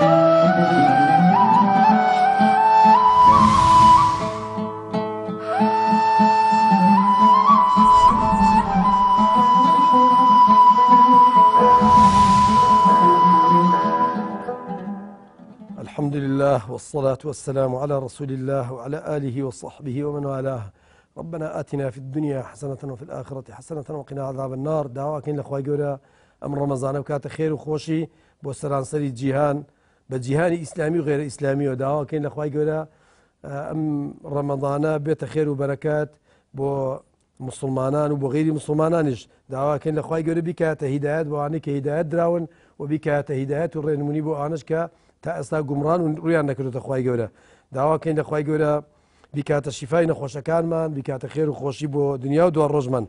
الحمد لله والصلاة والسلام على رسول الله وعلى آله وصحبه ومن والاه ربنا آتنا في الدنيا حسنة وفي الآخرة حسنة وقنا عذاب النار دعواكين لخواي قولا أمر رمضان وكات خير وخوشي بوسران سري جيهان بە جیهانی ئیسلامی و غێرە ئیسلامیەوە داواکەین لەخوای گەورە ئەم ڕەمەدانە بێتە خێر و بەرەکات بۆ مسلمانان و بۆ غیری مسلمانانیش داواکەین لەخوای گەورە بیکاتە هیداەت بۆوانەی کە هیداەت دراون و بیکاتە هیداەت و ڕێنمونی بۆ ئانش کە تا ئێستا گومڕان و ڕویان نەکردوتە خخوای گەورە داواکەین لەخوای گەورە بیکاتە شیفای نەخۆشەکانمان بیکاتە خێر و خۆشی بۆ دنیا و دو ڕۆژمان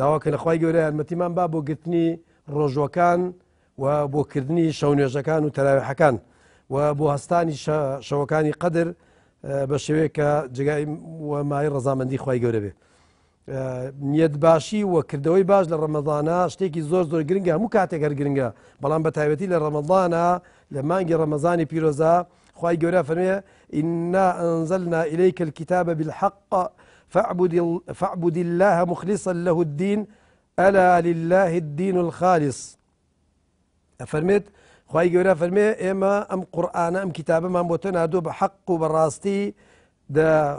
داواکەن لەخوای گەورە یارمەتیمان با بۆ گرتنی ڕۆژەکان و بۆکردنی شەونێژەکان و تەراویحەکان. و بۆ شوکانی قدر اه، بشوی که شێوەیە و مای وەمای ڕزامەندی خی گەورە بێ اه، نیەت باشی کردوی باش لە ڕەمەدانە شتێکی زور زور گرنگا همو کاتی کر گرنگا بلان بە تایبەتی لە ڕەمەدانە مانگی ڕەمەزانی پیرۆزا خی گەورە فەرمێ إليك الكتاب بالحق فاعبد, فاعبد الله مخلصا له الدين ألا لله الدين الخالص أفرمت خی گەورە فەرمێ ئێمە ئەم قورآانە ئەم کتابەمان بۆ تۆ نادوو بە حەق و بەڕاستی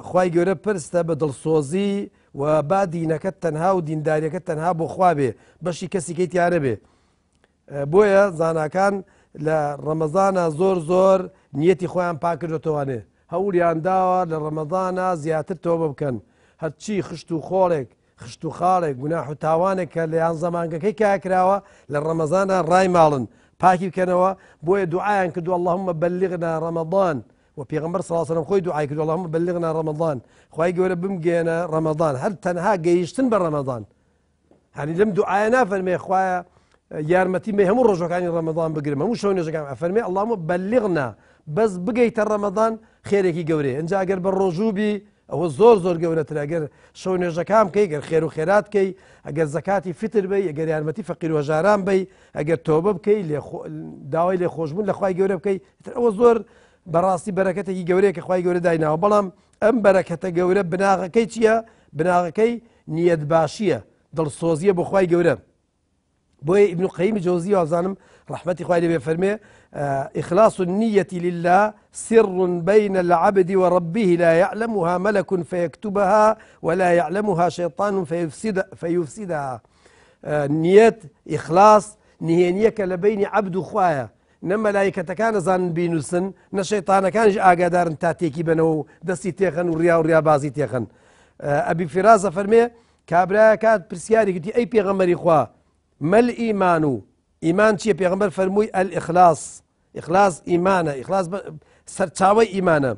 خی گەورە پرستە بە دڵسۆزی و با دینەکەت تەنها و دینداریەکەت تەنها بۆ خواابێ بەشی کەسیکەی تیارە بێ بۆیە زانکان لە ڕەمەزانە زۆر زۆر نیەتی خۆیان پاکردەوانێ هەوریان داوە لە ڕەمەزانە زیاتر تۆ بکەن هەرچی خشت و خۆڵێک خشت و خاڵێک گوناح و تاوانێک کە لەیان زەمانگەکەی کاکراوە لە ڕەمەزانە ڕای ماڵن باكي كنوا بو دعاء كدو اللهم بلغنا رمضان وفي غمر صلى الله عليه وسلم خوي دعاي اللهم بلغنا رمضان خوي يقول بمجينا رمضان هل تنها جيشتن بالرمضان يعني لم دعاءنا فرمي يا يارمتي ما هم رجوع يعني رمضان بقرا مو شلون يرجع فرمي اللهم بلغنا بس بقيت رمضان خيرك يقوري ان جا قرب الرجوبي ئەوە زۆر زۆر گەورەتر ئەگەر شەو نوێژەکان بکەی گەر خێر و خێرات کەی ئەگەر زەکاتی فتر بی ئەگەر یارمەتی فەقیر وەژاران بی ئەگەر تۆبە بکەی داوای لێ خۆشببوون لە خی گەورە بکەی ئەوە زۆر بەڕاستی بەرەکەتێکی گەورەیە کە خی گەورە دایناوە بەڵام ئەم بەرەکەتە گەورە بناغەکەی چییە؟ بناغەکەی نیەت باشیە دڵسۆزیە بۆ خی گەورە بوي ابن قەیم جوزي وزانم رحمتي خوای لێ فەرمێ إخلاص النية لله سر بين العبد وربه لا يعلمها ملك فيكتبها ولا يعلمها شيطان فيفسد فيفسدها نية إخلاص نهي لە لبين عبد خويا نما نە مەلایکەتەکانە زان بينوسن نشيطان كان جا قادر تاتيكي بنو دسي تيخن وريا وريا بازي تيخن ڕیابازی تێخن ئەبی فرازە فەرمێ کابراە کات پرسیاری گوتی ئەی خوا ما الإيمان إيمان تي پێغمبەر فرموي الاخلاص اخلاص ايمان اخلاص سرتاوي ايمان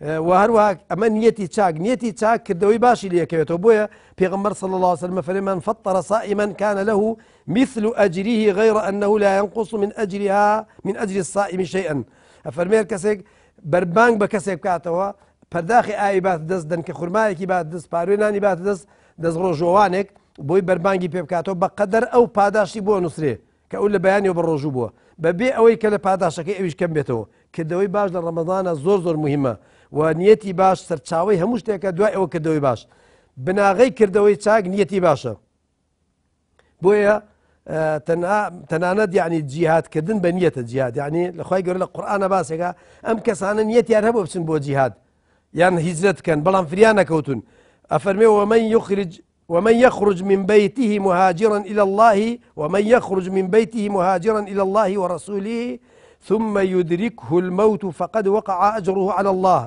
وهر اما نيتي تاك نيتي تاك كدوي باشي کردەوەی باشی بويا بۆیە صلى الله عليه وسلم فلمن فطر صائما كان له مثل أجره غير أنه لا ينقص من أجرها من أجر الصائم شيئا فرمير كسيك بربانك بكسيك كاتوا فرداخي اي بات دز دنك خرمايكي بات دز باروناني بات دز دز روجوانك بۆی بەربانگی پێ بکاتەوە بە قەدەر ئەو پاداشتی بۆ نووسێ کە ئەو لە بەیانی بە ڕۆژوو بووە بەبێ ئەوەی کە لە پاداشەکە ئەویش کەم بێتەوە کردەوەی باش لە ڕەمەدانە زۆر زۆر مهمە و نیەتی باش سەرچاوی هەموو شتێکە دوای ئەوە کردەوەی باش بناغی کردەوەی چاک نیەتی باشە بۆیە تەنانەت یعنی جیهاتکردن بە نیەتە جیاد یعنی لەخوای گەور لە قورآانە باسێکە ئەم کەسانە نیەتیان هەبوو بچن بۆ جیهاد یان هیزرەتکەن بەڵام فریان نەکەوتون ئەفەرمێ ومەین یخرج ومن يخرج من بيته مهاجرا إلى الله ومن يخرج من بيته مهاجرا إلى الله ورسوله ثم يدركه الموت فقد وقع أجره على الله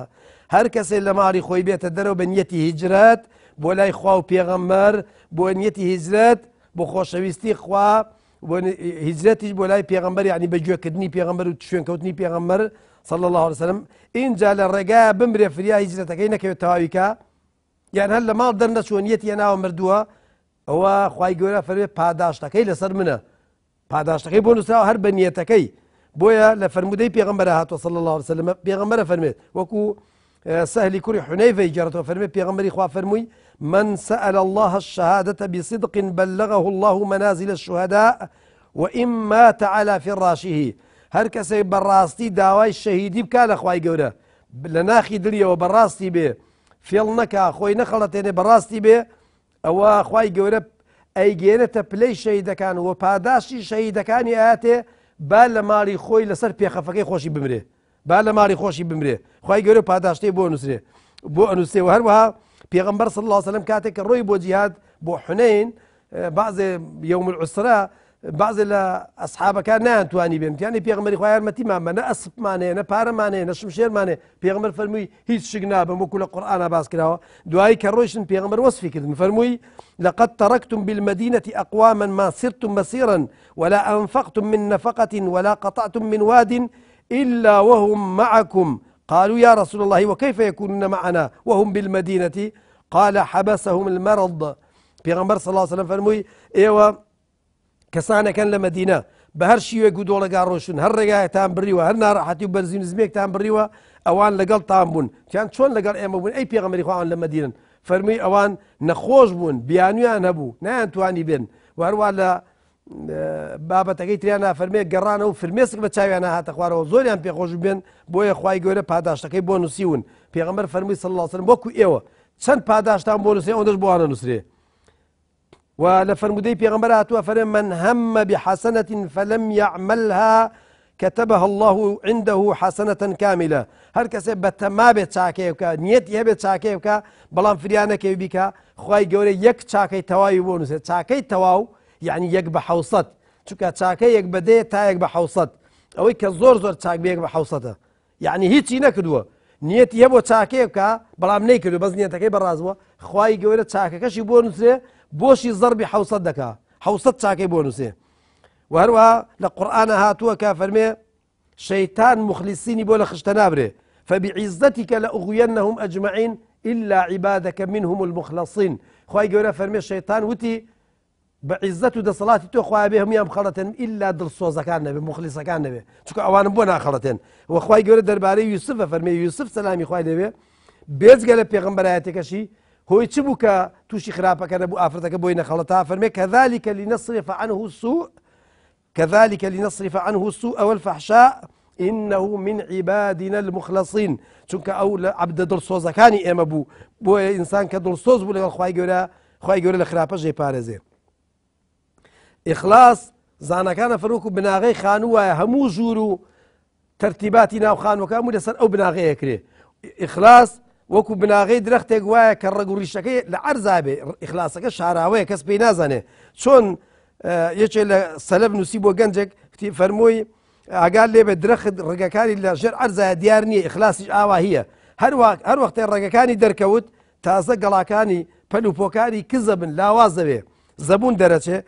هر کەسێ لە ماری خۆی بێتە دەرەوە بە نیەتی هیجرات بۆ لای خوا و پێغەمبەر بۆ نیەتی هیجرات بۆ خۆشەویستی خوا هیجرەتیش بۆ لای پێغمبەر ینی بە گوێکردنی پێغمبەر و شوێنکەوتنی صلى الله عليه وسلم اینجا لە ڕێگا بمرێ فریا هیجرەتەکەی نەکەوێت تەواویکە يعني یان هەر لە ماڵ دەرنەچوەنیەتی ناوە مردووە ئەوە خی گەورە فەرێ پاداشتەکەی لەسەر منە پاداشتەکەی بۆ نووسراوە هەر هرب نيتكي بويا لفرمودي بيغمبر هات صلى الله عليه وسلم بيغمبر فرمي وكو اه، سهل كوري حنيفه جرت فرمي بيغمبر خوا فرمي من سأل الله الشهادة بصدق بلغه الله منازل الشهداء وإن مات على فراشه هر کەسێک براستي داوای شەهیدی بكال لە خوای لناخي لە وبراستي به فێڵ نەکە خۆی نەخەڵەتێنێ بەڕاستی بێ ئەوە خی گەورە ئەیگێنێتە پلەی شەیدەکان وە پاداشی شەیدەکانی ئااتێ با لە ماڵی خۆی لەسەر پێخەفەکەی خۆشی بمرێ با لە ماڵی خۆشی بمرێ خی گەورە پاداشتی بۆ نووسێ بۆ ئەنووسێ و هەروەها پێغمبەر سڵ الله سلم کاتێک کە ڕۆی بۆ جیهاد بۆ حونین بعضێ یوم العسرە بعض الأصحاب كان لە ئەسحابەکان ناتوانانی بێن يعني یانی پێغمەری خوایارمەتیمان بە نە ئەسپمانەیە نە پارەمانەیە نە شمشێرمانێ پێغمەر فەرمووی هیچ شک نابم وەکو لە القرآن باس کراوە دوایی كروشن بيغمر وصفي وەصفی فرموي لقد تركتم بالمدينة أقواما ما سرتم مسيرا ولا أنفقتم من نفقة ولا قطعتم من واد إلا وهم معكم قالوا يا رسول الله وكيف يكونون معنا وهم بالمدينة قال حبسهم المرض بيغمر صلى الله عليه وسلم فرموي إيوه کەسانەکەن لە مدینە بە هەر شیوێ گودۆڵگا ڕۆشن هەر ڕێگایەتان بریوە هەر ناڕەحەتی و بەرزین زمێکتان بریوە ئەوان لەگەڵ تام بوون کیان چۆن لەگەڵ ئێمە بوون ئەی پێغەمەری خۆیان لە مدینن فەرمی ئەوان نەخۆش بوون بیانویان هەبوو نیان توانی بێن وهروە لە بابەتەکەی تریان نافەرمێ گەڕانە و فرمێسک بە چاویان هاتە خوارەوە زۆریان پێخۆش بێن بۆیە خی گەورە پاداشتەکەی بۆ نووسیون پێغمبەر فەرمی سەلاسن بۆکو ئێوە چەند پاداشتان بۆ نووسێ ئەوەندەش بۆوانە نووسێ ولفرمودي في غمرة وفرم من هم بحسنة فلم يعملها كتبها الله عنده حسنة كاملة هر كسى بتما بتشاكيفك نيت يه بلان فريانا فريانة كيبيكا خوي جوري يك تشاكي تواي ونس تشاكي تواو يعني يك بحوصت شو كتشاكي يك بدي تا يك بحوصت أو يك زور زور تشاك بيك بحوصته يعني هي تينا كدوه نيت يه بتشاكيفك بلام نيكدو بس نيتك يبرازوا خوي جوري تشاكي كشي بونسه بوشي زەربی حوصدك حوصد شاكي چاکەی وهروا لقرآن وهروە لە قورآە هاتووە کا فەرمێ شەیتان مخلیسینی بۆ إلا عبادك منهم المخلصين خواهي قولا فرمي الشيطان وتي بعزته دا صلاتي تو خواهي بهم يام خلطين إلا درسو صوزة كان نبي مخلصة كان نبي تكو أوانا بونا خلطين وخواهي قولا درباري يوسف فرمي يوسف سلامي خواهي نبي بيزقى لبيغمبر آياتك شي هۆی چ بوو کە تووشی خراپەکە بوين ئافرەتەکە بۆی نەخەڵەتا فەرمێ کەذلكە لنصرف عنه السوء كذلك لنصرف عنه السوء والفحشاء إنه من عبادنا المخلصين چونك أو عبد درسوز كان إما بو بو إنسان كدرسوز بو لغل خواهي قولا خواهي قولا لخرابة جي بارزي إخلاص زانا كان فروكو بناغي خانووایە هەموو ژوور و تەرتیباتی ناو خانوەکە هەموو لەسەر ئەو بناغەیەکرێ إخلاص وەکو بناغی درەختێک وایە کە ڕگوڕیشەکەی لە ئەرزابێ ئیخلاسەکە شاراوەیە کەس پێی نازانێ چۆن یەکێ لە سەلب نووسی بۆ گەنجێک فەرمووی ئاگال لێبێ درەخت ڕگەکانی لە ژێر ئەرزایە دیار نییە ئیخلاسیش ئاوا هەیە هەر وەختێ ڕگەکانی دەرکەوت تازە گەڵاکانی پەلوپۆکاری کزە بن لاوازەوێ زەبوون دەرەچێ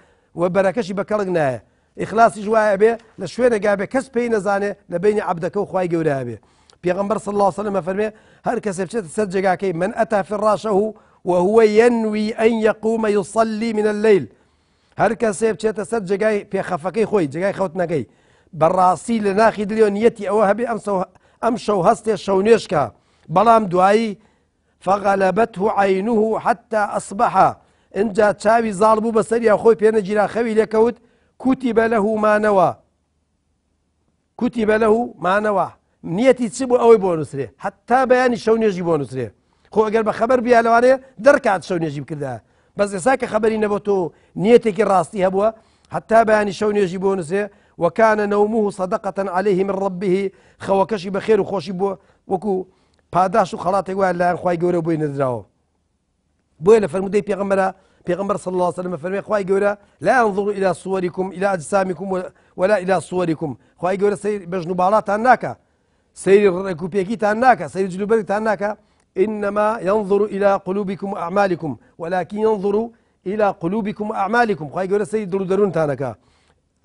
و بەرەکەشی بەکەڵک نایە ئیخلاسی ژواە بێ لە شوێنەگابێ کەس پێی نەزانێ لە بینی عبدەکە و خی گەورابێ پیغمبر صلی الله وسلم فەرمێ هەر کەسێ بچێت من أتى فراشه وهو ينوي أن يقوم يصلي من الليل هەر کەسێ بچێتە سەر جێگای پێخەفەکەی خۆی جێگای خەوت نەگەی بەڕاستی لە ناخی دلیۆ نیەتی ئەوە هەبێ ئەم شەو هەستێ شەونێشکە بلام دوایی فغلبته عينه حتى أصبح إن جاء تشاوي ظالبو بسريا خوي بينا جيرا خوي لكوت كتب له ما نوى كتب له ما نوى نيتي تسيبو أوي بونسري حتى نووسێ حتا بەیانی شەو نێژی بۆ نووسێ خۆ ئەگەر بە خبر بیا لەوانەیە دەرکات شەو نێژی بکردا بەس ئێسا کە خبری نەبە هبوا حتى بيان هەبووە يجي بەیانی شەو نێژی بۆ عليه من ربه خو كشي بخير و بو وكو وەکو پاداش و خوي وایە بوين خی بوين بۆی نەدراوە بۆیە صلى الله عليه وسلم فرمي خوي جورا لا انظر الى صوركم الى اجسامكم ولا الى صوركم خوي جورا سير بجنوبالات بالاتان سيري كوبيكي تاناكا سير جلوبري تاناكا إنما ينظر إلى قلوبكم وأعمالكم ولكن ينظر إلى قلوبكم وأعمالكم خواهي يقول سيد درودرون درون تانكا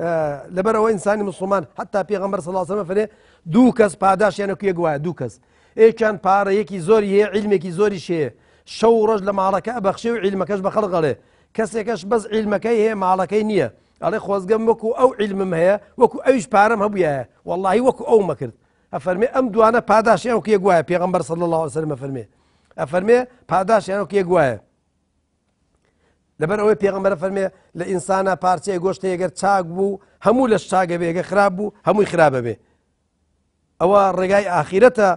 آه، لبر هو انسان مسلمان حتى پیغمبر صلى الله عليه وسلم فرمي دو کس يعني كي يقوى دوكس کس كان بار يكي زوري هي علمكي زوري شي شو رجل معركة أبخشي وعلمكش بخلقله كاش بس علمك هي معركة نية علي خوازقم وكو أو علم هي وكو أيش بارم هبويا والله وكو أو مكرت ئەفەرمێ ام دوانا پاداشیان و یەک وایە پێغمبەر صلى الله عليه وسلم افرمي افرمي و يعني كي لەبەر لبر اوي فەرمێ لە ئینسانە پارچەیە گۆشت ەگەر چاک بوو هەموو لەش چاگە بێ ئەگە خراپ بوو هەمووی خراپە بێ ئەوە ڕێگای ئاخیرەتە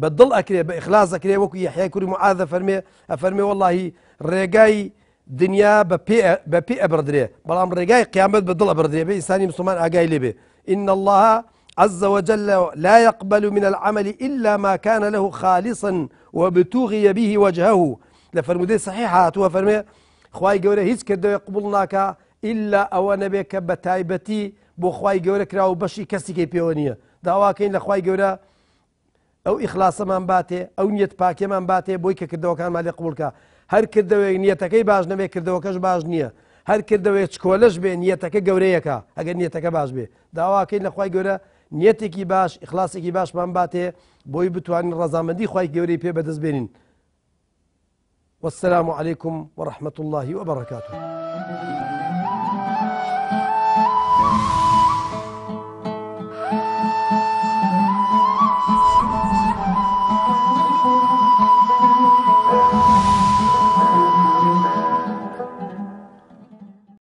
بە دڵ ئەکرێ بە ئخلاز ئەکرێ وەکو یحیا کوری معادە فەرمێ ئەفەرمێ واللهی ڕێگای دنیا بە پێ ئەبدرێ بەڵام مسلمان ئاگای لێبێ إن الله عز وجل لا يقبل من العمل إلا ما كان له خالصا وابتغي به وجهه لفرمودي صحيحة تو فرمي خواي قولي هيس كدو يقبلناك إلا أو نبيك بتايبتي بو خواي قولي كراو بشي كسي كي بيونية داواكين لخواي قولي أو إخلاص من باتي أو نيت باكي من باتي بويك كدو كان مالي قبولك هر كدو کردەوەی باج باش كدو كش باج نية هر کردەوەی چکۆلش بێ نيتك گەورەیەەکە ئەگەر نيتك باش بێ داواکەین لخواي گەورە نیەتێکی باش ئخلاسێکی باشمان باتێ بۆی بتوانین ڕزامەندی خی گەورەی پێ بەدەست بێنین والسلام عليكم ورحمة الله وبركاته